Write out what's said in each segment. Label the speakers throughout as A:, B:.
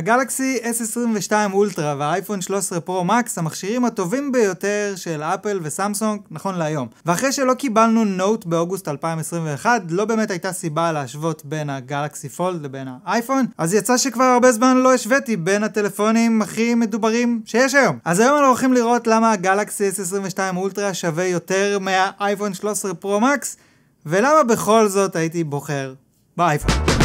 A: הגלקסי S22 אולטרה והאייפון 13 פרו מקס המכשירים הטובים ביותר של אפל וסמסונג נכון להיום. ואחרי שלא קיבלנו נוט באוגוסט 2021, לא באמת הייתה סיבה להשוות בין הגלקסי פולד לבין האייפון, אז יצא שכבר הרבה זמן לא השוויתי בין הטלפונים הכי מדוברים שיש היום. אז היום אנחנו הולכים לראות למה הגלקסי S22 אולטרה שווה יותר מהאייפון 13 פרו מקס, ולמה בכל זאת הייתי בוחר באייפון.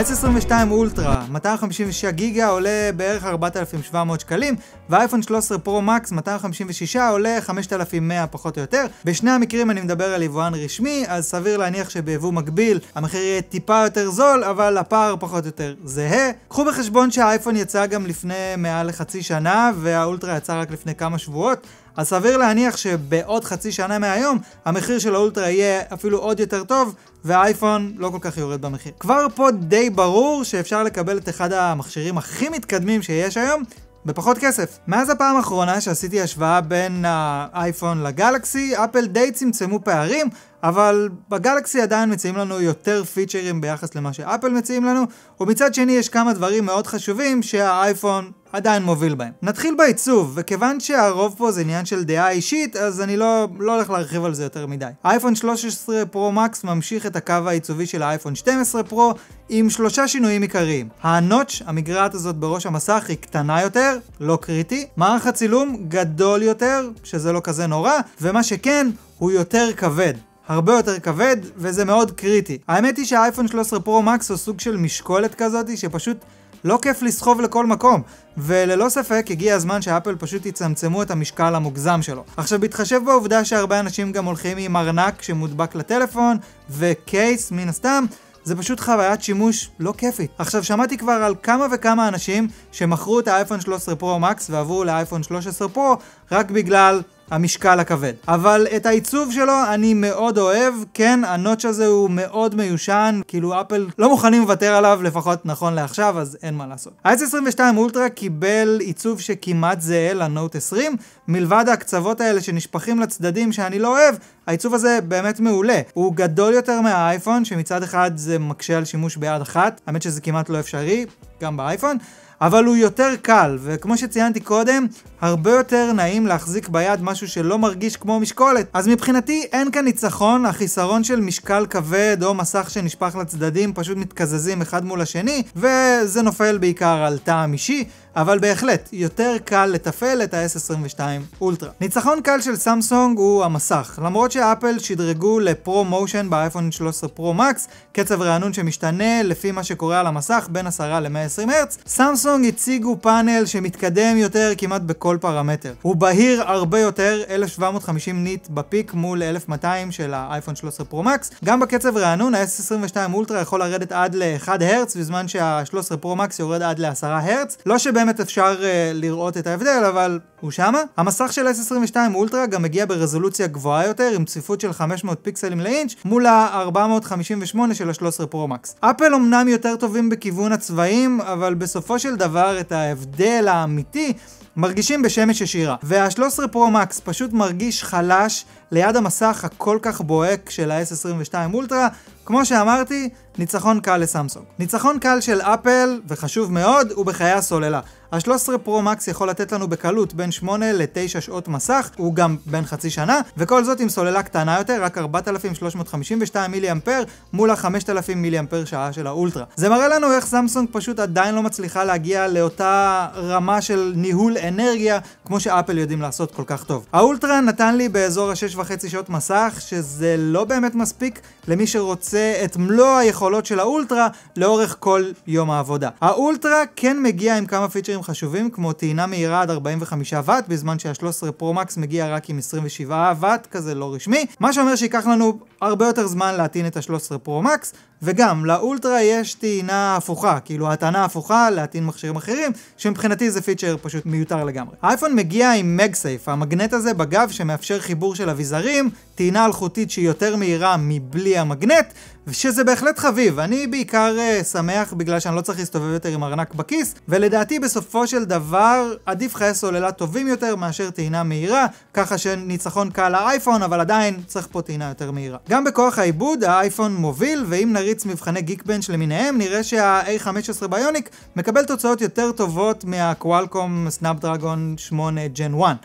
A: ה-S22 אולטרה, 256 גיגה, עולה בערך 4,700 שקלים, ואייפון 13 פרו מקס, 256, עולה 5,100 פחות או יותר. בשני המקרים אני מדבר על יבואן רשמי, אז סביר להניח שביבוא מקביל המחיר יהיה טיפה יותר זול, אבל הפער פחות או יותר זהה. קחו בחשבון שהאייפון יצא גם לפני מעל לחצי שנה, והאולטרה יצא רק לפני כמה שבועות, אז סביר להניח שבעוד חצי שנה מהיום, המחיר של האולטרה יהיה אפילו עוד יותר טוב, והאייפון לא כל כך יורד במחיר. כבר פה די ברור שאפשר לקבל את אחד המכשירים הכי מתקדמים שיש היום, בפחות כסף. מאז הפעם האחרונה שעשיתי השוואה בין האייפון לגלקסי, אפל די צמצמו פערים, אבל בגלקסי עדיין מציעים לנו יותר פיצ'רים ביחס למה שאפל מציעים לנו, ומצד שני יש כמה דברים מאוד חשובים שהאייפון עדיין מוביל בהם. נתחיל בעיצוב, וכיוון שהרוב פה זה עניין של דעה אישית, אז אני לא, לא הולך להרחיב על זה יותר מדי. האייפון 13 פרו מקס ממשיך את הקו העיצובי של האייפון 12 פרו עם שלושה שינויים עיקריים. הנוטש, המגרעת הזאת בראש המסך, היא קטנה יותר, לא קריטי. מערך הצילום גדול יותר, שזה לא כזה נורא, ומה שכן, הוא יותר כבד. הרבה יותר כבד, וזה מאוד קריטי. האמת היא שהאייפון 13 פרו מקס הוא סוג של משקולת כזאת, שפשוט לא כיף לסחוב לכל מקום, וללא ספק הגיע הזמן שאפל פשוט יצמצמו את המשקל המוגזם שלו. עכשיו בהתחשב בעובדה שהרבה אנשים גם הולכים עם ארנק שמודבק לטלפון, וקייס מן הסתם, זה פשוט חוויית שימוש לא כיפית. עכשיו שמעתי כבר על כמה וכמה אנשים שמכרו את האייפון 13 פרו מקס ועברו לאייפון 13 פרו רק בגלל המשקל הכבד. אבל את העיצוב שלו אני מאוד אוהב, כן, הנוטש הזה הוא מאוד מיושן, כאילו אפל לא מוכנים לוותר עליו, לפחות נכון לעכשיו, אז אין מה לעשות. ה-S22 אולטרה קיבל עיצוב שכמעט זהה לנוט 20, מלבד הקצוות האלה שנשפכים לצדדים שאני לא אוהב, העיצוב הזה באמת מעולה. הוא גדול יותר מהאייפון, שמצד אחד זה מקשה על שימוש ביד אחת, האמת שזה כמעט לא אפשרי, גם באייפון. אבל הוא יותר קל, וכמו שציינתי קודם, הרבה יותר נעים להחזיק ביד משהו שלא מרגיש כמו משקולת. אז מבחינתי אין כאן ניצחון, החיסרון של משקל כבד או מסך שנשפך לצדדים פשוט מתקזזים אחד מול השני, וזה נופל בעיקר על טעם אישי, אבל בהחלט, יותר קל לתפעל את ה-S22 אולטרה. ניצחון קל של סמסונג הוא המסך. למרות שאפל שדרגו לפרו מושן באייפון 13 פרו מקס, קצב רענון שמשתנה לפי מה שקורה על המסך בין 10 ל-120 הרץ, סמסונג הציגו פאנל שמתקדם יותר כמעט בכל... בכל פרמטר. הוא בהיר הרבה יותר, 1750 ניט בפיק מול 1200 של האייפון 13 פרו-מקס. גם בקצב רענון ה-S22 אולטרה יכול לרדת עד ל-1 הרץ, בזמן שה-13 פרו-מקס יורד עד ל-10 הרץ. לא שבאמת אפשר uh, לראות את ההבדל, אבל הוא שמה? המסך של S22 אולטרה גם מגיע ברזולוציה גבוהה יותר עם צפיפות של 500 פיקסלים לאינץ' מול ה-458 של ה-13 פרומקס. אפל אמנם יותר טובים בכיוון הצבעים, אבל בסופו של דבר את ההבדל האמיתי מרגישים בשמש ישירה, וה-13 פרו-מקס פשוט מרגיש חלש ליד המסך הכל כך בוהק של ה-S22 אולטרה, כמו שאמרתי, ניצחון קל לסמסונג. ניצחון קל של אפל, וחשוב מאוד, הוא בחיי הסוללה. ה-13 פרו מקס יכול לתת לנו בקלות בין 8 ל-9 שעות מסך, הוא גם בין חצי שנה, וכל זאת עם סוללה קטנה יותר, רק 4,352 מיליאמפר, מול ה-5,000 מיליאמפר שעה של האולטרה. זה מראה לנו איך סמסונג פשוט עדיין לא מצליחה להגיע לאותה רמה של ניהול אנרגיה, כמו שאפל יודעים לעשות כל כך טוב. האולטרה נתן לי באזור ה-6.5 שעות מסך, שזה לא באמת מספיק למי שרוצה את מלוא היכולות של האולטרה לאורך כל יום העבודה. האולטרה כן מגיע עם כמה פיצ'רים פרמטרים חשובים כמו טעינה מהירה עד 45 ואט, בזמן שה-13 פרו-מקס מגיע רק עם 27 ואט, כזה לא רשמי, מה שאומר שייקח לנו הרבה יותר זמן להטעין את ה-13 פרו-מקס, וגם, לאולטרה יש טעינה הפוכה, כאילו הטענה הפוכה להטעין מכשירים אחרים, שמבחינתי זה פיצ'ר פשוט מיותר לגמרי. האייפון מגיע עם מגסייף, המגנט הזה בגב שמאפשר חיבור של אביזרים, טעינה אלחוטית שהיא יותר מהירה מבלי המגנט, שזה בהחלט חביב. אני בעיקר uh, שמח בגלל שאני לא צריך להסתובב יותר עם ארנק בכיס, ולדעתי בסופו של דבר עדיף חיי סוללה טובים יותר מאשר טעינה מהירה, ככה שניצחון קל לאייפון, אבל עדיין צריך פה טעינה יותר מהירה. גם בכוח העיבוד האייפון מוביל, ואם נריץ מבחני גיק בנץ' למיניהם, נראה שה-A15 ביוניק מקבל תוצאות יותר טובות מהקוואלקום סנאפ דרגון 8 ג'ן 1.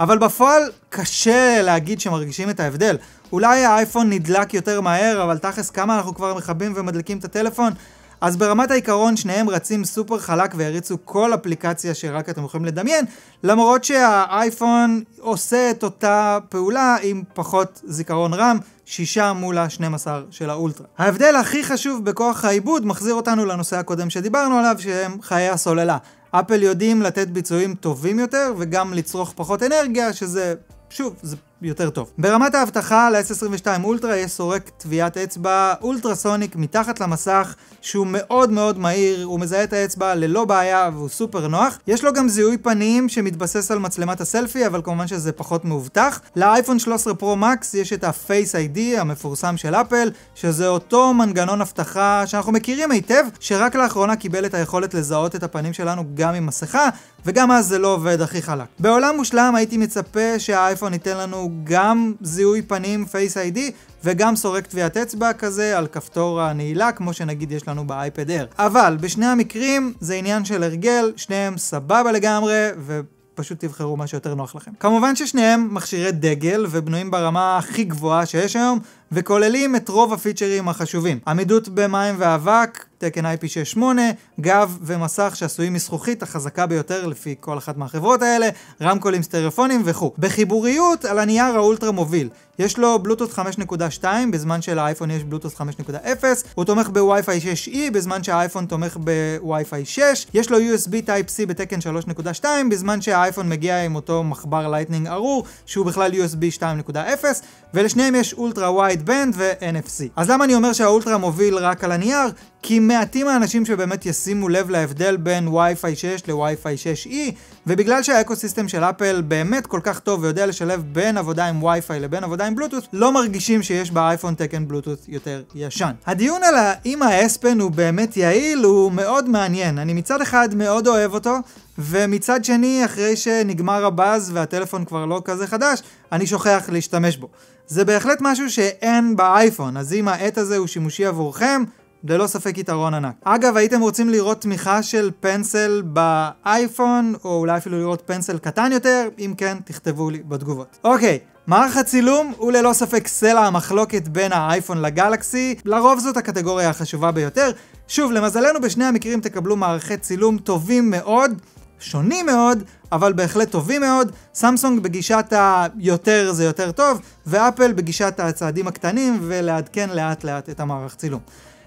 A: אבל בפועל קשה להגיד שמרגישים את ההבדל. אולי האייפון נדלק יותר מהר, אבל תכלס כמה אנחנו כבר מכבים ומדליקים את הטלפון? אז ברמת העיקרון שניהם רצים סופר חלק והריצו כל אפליקציה שרק אתם יכולים לדמיין, למרות שהאייפון עושה את אותה פעולה עם פחות זיכרון רם, שישה מול ה-12 של האולטרה. ההבדל הכי חשוב בכוח העיבוד מחזיר אותנו לנושא הקודם שדיברנו עליו, שהם חיי הסוללה. אפל יודעים לתת ביצועים טובים יותר וגם לצרוך פחות אנרגיה, שזה, שוב, זה יותר טוב. ברמת האבטחה ל-S22 אולטרה יש סורק טביעת אצבע אולטרסוניק מתחת למסך שהוא מאוד מאוד מהיר, הוא מזהה את האצבע ללא בעיה והוא סופר נוח. יש לו גם זיהוי פנים שמתבסס על מצלמת הסלפי, אבל כמובן שזה פחות מאובטח. לאייפון 13 פרו מקס יש את ה-Face ID המפורסם של אפל, שזה אותו מנגנון אבטחה שאנחנו מכירים היטב, שרק לאחרונה קיבל את היכולת לזהות את הפנים שלנו גם עם מסכה, וגם אז זה לא עובד הכי חלק. בעולם מושלם הייתי מצפה שהאייפון ייתן לנו גם זיהוי פנים, Face ID, וגם סורק טביעת אצבע כזה על כפתור הנעילה, כמו שנגיד יש לנו באייפד אר. אבל בשני המקרים זה עניין של הרגל, שניהם סבבה לגמרי, ו... פשוט תבחרו מה שיותר נוח לכם. כמובן ששניהם מכשירי דגל ובנויים ברמה הכי גבוהה שיש היום, וכוללים את רוב הפיצ'רים החשובים. עמידות במים ואבק, תקן IP68, גב ומסך שעשויים מזכוכית החזקה ביותר לפי כל אחת מהחברות האלה, רמקולים סטריאופונים וכו'. בחיבוריות, על הנייר האולטרה מוביל. יש לו בלוטות 5.2 בזמן שלאייפון יש בלוטות 5.0, הוא תומך בווי-פיי 6E בזמן שהאייפון תומך בווי-פיי 6, יש לו USB Type-C בתקן 3.2 בזמן שהאייפון מגיע עם אותו מחבר לייטנינג ארור שהוא בכלל USB 2.0 ולשניהם יש אולטרה-ווי Wideband ו-NFC. אז למה אני אומר שהאולטרה מוביל רק על הנייר? כי מעטים האנשים שבאמת ישימו לב להבדל בין Wi-Fi 6 ל-Wi-Fi 6E, ובגלל שהאקוסיסטם של אפל באמת כל כך טוב ויודע לשלב בין עבודה עם Wi-Fi לבין עבודה עם בלוטות', לא מרגישים שיש באייפון תקן בלוטות' יותר ישן. הדיון על האם האספן הוא באמת יעיל הוא מאוד מעניין. אני מצד אחד מאוד אוהב אותו, ומצד שני, אחרי שנגמר הבאז והטלפון כבר לא כזה חדש, אני שוכח להשתמש בו. זה בהחלט משהו שאין באייפון, אז אם העט הזה הוא שימושי עבורכם, ללא ספק יתרון ענק. אגב, הייתם רוצים לראות תמיכה של פנסל באייפון, או אולי אפילו לראות פנסל קטן יותר? אם כן, תכתבו לי בתגובות. אוקיי, מערך הצילום הוא ללא ספק סלע המחלוקת בין האייפון לגלקסי, לרוב זאת הקטגוריה החשובה ביותר. שוב, למזלנו בשני המקרים תקבלו מערכי צילום טובים מאוד. שונים מאוד, אבל בהחלט טובים מאוד. סמסונג בגישת היותר זה יותר טוב, ואפל בגישת הצעדים הקטנים ולעדכן לאט לאט את המערך צילום.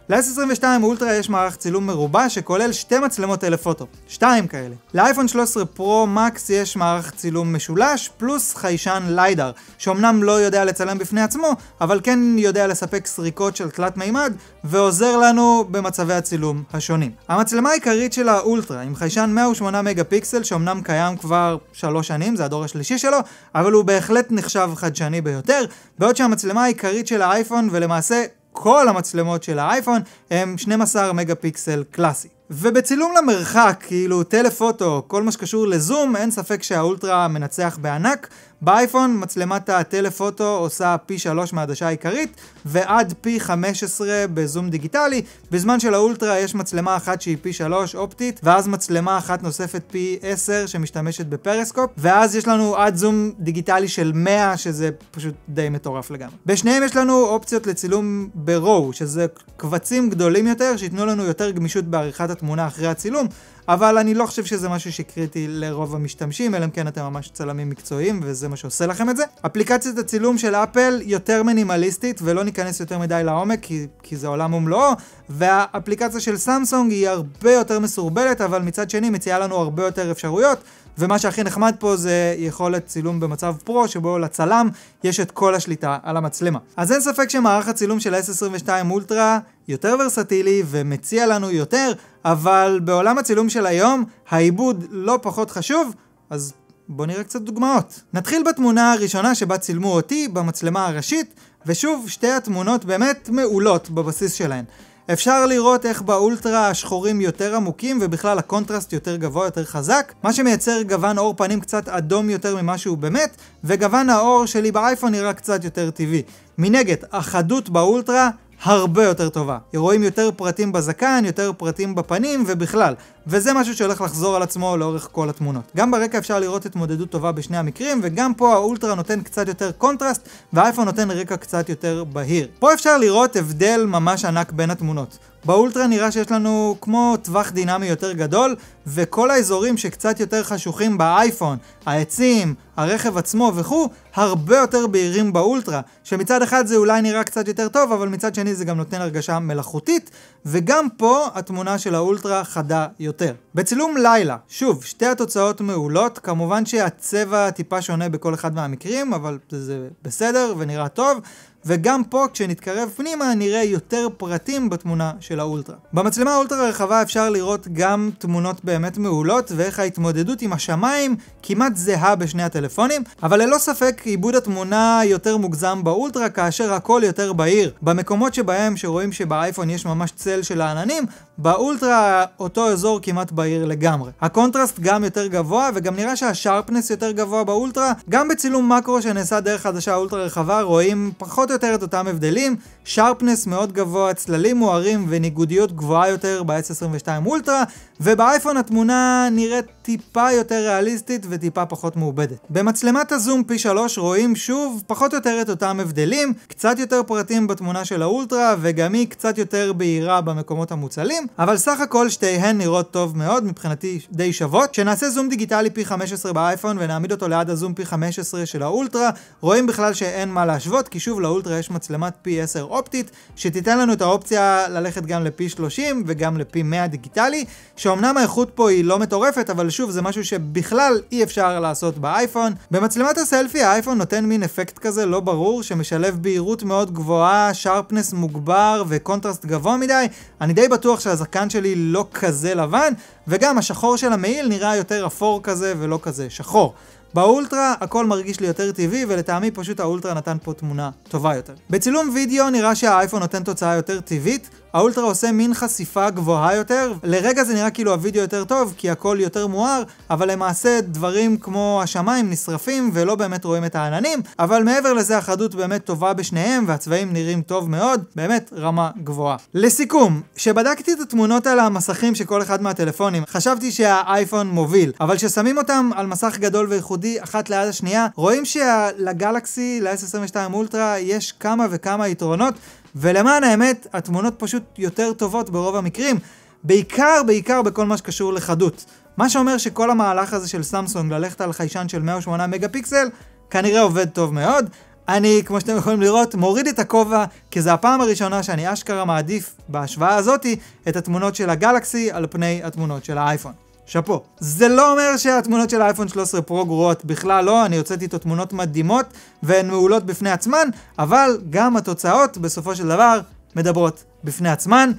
A: ל-S22 אולטרה יש מערך צילום מרובע שכולל שתי מצלמות טלפוטו, שתיים כאלה. לאייפון 13 פרו מקס יש מערך צילום משולש פלוס חיישן ליידר, שאומנם לא יודע לצלם בפני עצמו, אבל כן יודע לספק סריקות של תלת מימד ועוזר לנו במצבי הצילום השונים. המצלמה העיקרית של האולטרה עם חיישן 108 מגה פיקסל שאומנם קיים כבר שלוש שנים, זה הדור השלישי שלו, אבל הוא בהחלט נחשב חדשני ביותר, בעוד שהמצלמה העיקרית של האייפון ולמעשה כל המצלמות של האייפון הם 12 מגה פיקסל קלאסי. ובצילום למרחק, כאילו טלפוטו, כל מה שקשור לזום, אין ספק שהאולטרה מנצח בענק, באייפון מצלמת הטלפוטו עושה פי 3 מהעדשה העיקרית ועד פי 15 בזום דיגיטלי, בזמן שלאולטרה יש מצלמה אחת שהיא פי 3 אופטית, ואז מצלמה אחת נוספת פי 10 שמשתמשת בפרסקופ, ואז יש לנו עד זום דיגיטלי של 100 שזה פשוט די מטורף לגמרי. בשניהם יש לנו אופציות לצילום ב-Row, שזה קבצים גדולים יותר שייתנו לנו יותר גמישות בעריכת התמונה אחרי הצילום, אבל אני לא חושב שזה משהו שקריטי לרוב המשתמשים, אלא אם כן אתם ממש צלמים מקצועיים, וזה מה שעושה לכם את זה. אפליקציית הצילום של אפל יותר מינימליסטית, ולא ניכנס יותר מדי לעומק, כי, כי זה עולם ומלואו, והאפליקציה של סמסונג היא הרבה יותר מסורבלת, אבל מצד שני מציעה לנו הרבה יותר אפשרויות. ומה שהכי נחמד פה זה יכולת צילום במצב פרו, שבו לצלם יש את כל השליטה על המצלמה. אז אין ספק שמערך הצילום של ה-S22 אולטרה יותר ורסטילי ומציע לנו יותר, אבל בעולם הצילום של היום, העיבוד לא פחות חשוב, אז בואו נראה קצת דוגמאות. נתחיל בתמונה הראשונה שבה צילמו אותי במצלמה הראשית, ושוב, שתי התמונות באמת מעולות בבסיס שלהן. אפשר לראות איך באולטרה השחורים יותר עמוקים ובכלל הקונטרסט יותר גבוה יותר חזק, מה שמייצר גוון עור פנים קצת אדום יותר ממה שהוא באמת, וגוון העור שלי באייפון נראה קצת יותר טבעי. מנגד, החדות באולטרה הרבה יותר טובה. רואים יותר פרטים בזקן, יותר פרטים בפנים ובכלל. וזה משהו שהולך לחזור על עצמו לאורך כל התמונות. גם ברקע אפשר לראות התמודדות טובה בשני המקרים, וגם פה האולטרה נותן קצת יותר קונטרסט, והאייפון נותן רקע קצת יותר בהיר. פה אפשר לראות הבדל ממש ענק בין התמונות. באולטרה נראה שיש לנו כמו טווח דינמי יותר גדול, וכל האזורים שקצת יותר חשוכים באייפון, העצים, הרכב עצמו וכו', הרבה יותר בהירים באולטרה, שמצד אחד זה אולי נראה קצת יותר טוב, אבל מצד שני זה גם נותן הרגשה מלאכותית, וגם פה התמונה של האולטרה חדה יותר. בצילום לילה, שוב, שתי התוצאות מעולות, כמובן שהצבע טיפה שונה בכל אחד מהמקרים, אבל זה בסדר ונראה טוב. וגם פה כשנתקרב פנימה נראה יותר פרטים בתמונה של האולטרה. במצלמה האולטרה הרחבה אפשר לראות גם תמונות באמת מעולות ואיך ההתמודדות עם השמיים כמעט זהה בשני הטלפונים, אבל ללא ספק עיבוד התמונה יותר מוגזם באולטרה כאשר הכל יותר בהיר. במקומות שבהם שרואים שבאייפון יש ממש צל של העננים, באולטרה אותו אזור כמעט בהיר לגמרי. הקונטרסט גם יותר גבוה וגם נראה שהשרפנס יותר גבוה באולטרה, גם בצילום מקרו שנעשה דרך חדשה אולטרה רחבה רואים פחות או יותר את אותם הבדלים, שרפנס מאוד גבוה, צללים מוארים וניגודיות גבוהה יותר ב-S22 אולטרה, ובאייפון התמונה נראית טיפה יותר ריאליסטית וטיפה פחות מעובדת. במצלמת הזום פי 3 רואים שוב פחות או יותר את אותם הבדלים, קצת יותר פרטים בתמונה של האולטרה וגם היא קצת יותר בהירה במקומות המוצלים, אבל סך הכל שתיהן נראות טוב מאוד, מבחינתי די שוות. כשנעשה זום דיגיטלי פי 15 באייפון ונעמיד אותו ליד הזום פי 15 של האולטרה, רואים בכלל שאין מה להשוות, כי שוב לאולטרה יש מצלמת פי 10 אופטית, שתיתן לנו את האופציה ללכת גם לפי 30 וגם לפי 100 דיגיטלי, שאומנם האיכות פה היא לא מטורפת, אבל ושוב, זה משהו שבכלל אי אפשר לעשות באייפון. במצלמת הסלפי האייפון נותן מין אפקט כזה לא ברור, שמשלב בהירות מאוד גבוהה, שרפנס מוגבר וקונטרסט גבוה מדי. אני די בטוח שהזקן שלי לא כזה לבן, וגם השחור של המעיל נראה יותר אפור כזה ולא כזה שחור. באולטרה הכל מרגיש לי יותר טבעי ולטעמי פשוט האולטרה נתן פה תמונה טובה יותר. בצילום וידאו נראה שהאייפון נותן תוצאה יותר טבעית, האולטרה עושה מין חשיפה גבוהה יותר, לרגע זה נראה כאילו הווידאו יותר טוב, כי הכל יותר מואר, אבל למעשה דברים כמו השמיים נשרפים ולא באמת רואים את העננים, אבל מעבר לזה החדות באמת טובה בשניהם, והצבעים נראים טוב מאוד, באמת רמה גבוהה. לסיכום, כשבדקתי את התמונות על המסכים של כל אחד מהטלפונים, חשבתי שהאייפון מוביל, אבל כששמים אותם על מסך גדול וייחודי אחת ליד השנייה, רואים שלגלקסי, ל-S22 אולטרה, יש כמה וכמה יתרונות, ולמען האמת, התמונות פשוט יותר טובות ברוב המקרים, בעיקר בעיקר בכל מה שקשור לחדות. מה שאומר שכל המהלך הזה של סמסונג ללכת על חיישן של 108 מגה פיקסל, כנראה עובד טוב מאוד. אני, כמו שאתם יכולים לראות, מוריד את הכובע, כי זו הפעם הראשונה שאני אשכרה מעדיף, בהשוואה הזאתי, את התמונות של הגלקסי על פני התמונות של האייפון. שאפו. זה לא אומר שהתמונות של האייפון 13 פרו גרועות, בכלל לא, אני הוצאתי איתו תמונות מדהימות, והן מעולות בפני עצמן, אבל גם התוצאות בסופו של דבר מדברות בפני עצמן.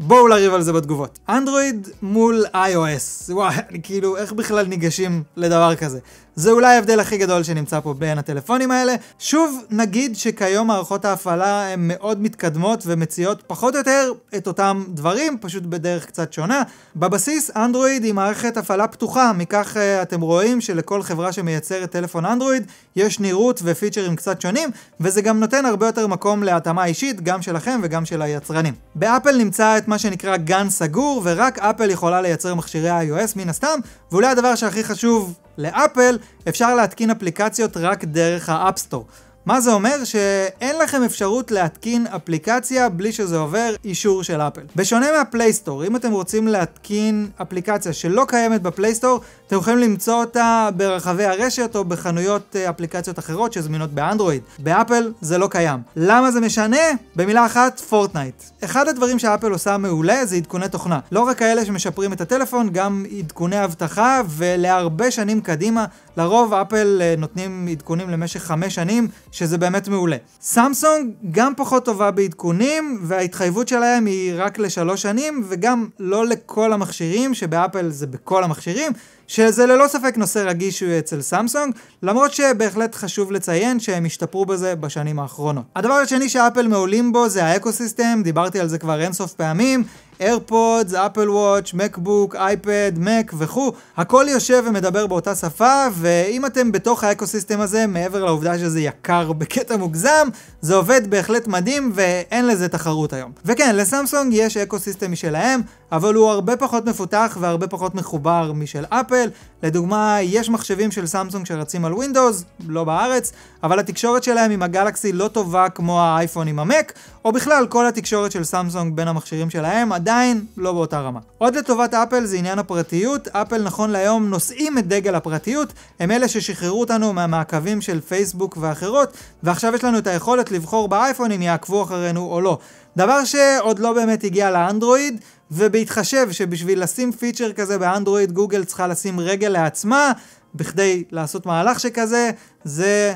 A: בואו לריב על זה בתגובות. אנדרואיד מול iOS. וואי, כאילו, איך בכלל ניגשים לדבר כזה? זה אולי ההבדל הכי גדול שנמצא פה בין הטלפונים האלה. שוב, נגיד שכיום מערכות ההפעלה הן מאוד מתקדמות ומציעות פחות או יותר את אותם דברים, פשוט בדרך קצת שונה. בבסיס, אנדרואיד היא מערכת הפעלה פתוחה, מכך uh, אתם רואים שלכל חברה שמייצרת טלפון אנדרואיד יש נראות ופיצ'רים קצת שונים, וזה גם נותן הרבה יותר מקום להתאמה אישית, גם שלכם וגם של היצרנים. באפל נמצא את מה שנקרא גן סגור, ורק אפל יכולה לייצר מכשירי iOS מן הסתם, ואולי הדבר שהכי חשוב לאפל, אפשר להתקין אפליקציות רק דרך האפסטור. מה זה אומר? שאין לכם אפשרות להתקין אפליקציה בלי שזה עובר אישור של אפל. בשונה מהפלייסטור, אם אתם רוצים להתקין אפליקציה שלא קיימת בפלייסטור, אתם יכולים למצוא אותה ברחבי הרשת או בחנויות אה, אפליקציות אחרות שזמינות באנדרואיד. באפל זה לא קיים. למה זה משנה? במילה אחת, פורטנייט. אחד הדברים שאפל עושה מעולה זה עדכוני תוכנה. לא רק כאלה שמשפרים את הטלפון, גם עדכוני אבטחה, ולהרבה שנים קדימה, לרוב אפל אה, נותנים עדכונים למשך חמש שנים, שזה באמת מעולה. סמסונג גם פחות טובה בעדכונים, וההתחייבות שלהם היא רק לשלוש שנים, וגם לא לכל המכשירים, שבאפל זה בכל המכשירים. שזה ללא ספק נושא רגיש אצל סמסונג, למרות שבהחלט חשוב לציין שהם השתפרו בזה בשנים האחרונות. הדבר השני שאפל מעולים בו זה האקוסיסטם, דיברתי על זה כבר אינסוף פעמים, איירפוד, אפל וואץ', מקבוק, אייפד, מק וכו', הכל יושב ומדבר באותה שפה, ואם אתם בתוך האקוסיסטם הזה, מעבר לעובדה שזה יקר בקטע מוגזם, זה עובד בהחלט מדהים ואין לזה תחרות היום. וכן, לסמסונג יש אקוסיסטם משלהם, אבל הוא הרבה פחות מפותח והרבה פחות מחובר משל אפל. לדוגמה, יש מחשבים של סמסונג שרצים על ווינדוס, לא בארץ, אבל התקשורת שלהם עם הגלקסי לא טובה כמו האייפון עם המק, או בכלל כל התקשורת של סמסונג בין המכשירים שלהם עדיין לא באותה רמה. עוד לטובת אפל זה עניין הפרטיות, אפל נכון להיום נושאים את דגל הפרטיות, הם אלה ששחררו אותנו מהמעקבים של פייסבוק ואחרות, ועכשיו יש לנו את היכולת לבחור באייפון אם יעקבו אחרינו או לא. דבר שעוד לא באמת הגיע לאנדרואיד, ובהתחשב שבשביל לשים פיצ'ר כזה באנדרואיד גוגל צריכה לשים רגל לעצמה, בכדי לעשות מהלך שכזה, זה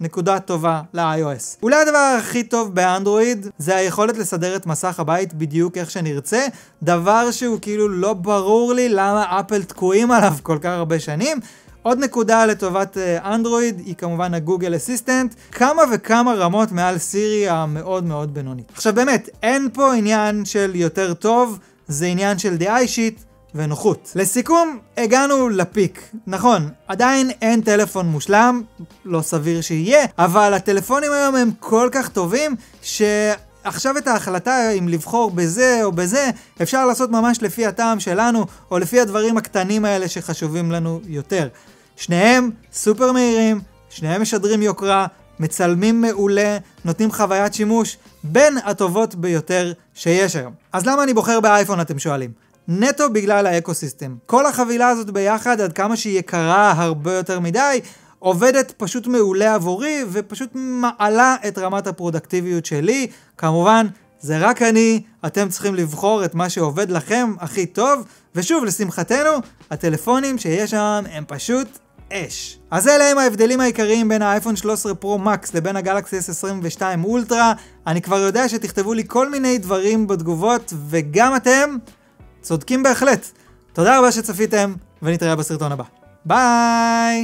A: נקודה טובה ל-iOS. אולי הדבר הכי טוב באנדרואיד זה היכולת לסדר את מסך הבית בדיוק איך שנרצה, דבר שהוא כאילו לא ברור לי למה אפל תקועים עליו כל כך הרבה שנים. עוד נקודה לטובת אה, אנדרואיד היא כמובן הגוגל אסיסטנט, כמה וכמה רמות מעל סירי המאוד מאוד בינונית. עכשיו באמת, אין פה עניין של יותר טוב, זה עניין של דעה אישית, ונוחות. לסיכום, הגענו לפיק. נכון, עדיין אין טלפון מושלם, לא סביר שיהיה, אבל הטלפונים היום הם כל כך טובים, ש... עכשיו את ההחלטה אם לבחור בזה או בזה, אפשר לעשות ממש לפי הטעם שלנו, או לפי הדברים הקטנים האלה שחשובים לנו יותר. שניהם סופר מהירים, שניהם משדרים יוקרה, מצלמים מעולה, נותנים חוויית שימוש בין הטובות ביותר שיש היום. אז למה אני בוחר באייפון אתם שואלים? נטו בגלל האקו-סיסטם. כל החבילה הזאת ביחד, עד כמה שהיא יקרה הרבה יותר מדי, עובדת פשוט מעולה עבורי, ופשוט מעלה את רמת הפרודקטיביות שלי. כמובן, זה רק אני, אתם צריכים לבחור את מה שעובד לכם הכי טוב, ושוב, לשמחתנו, הטלפונים שיש שם הם פשוט אש. אז אלה הם ההבדלים העיקריים בין האייפון 13 פרו מקס לבין הגלקסי S22 אולטרה. אני כבר יודע שתכתבו לי כל מיני דברים בתגובות, וגם אתם... צודקים בהחלט. תודה רבה שצפיתם, ונתראה בסרטון הבא. ביי!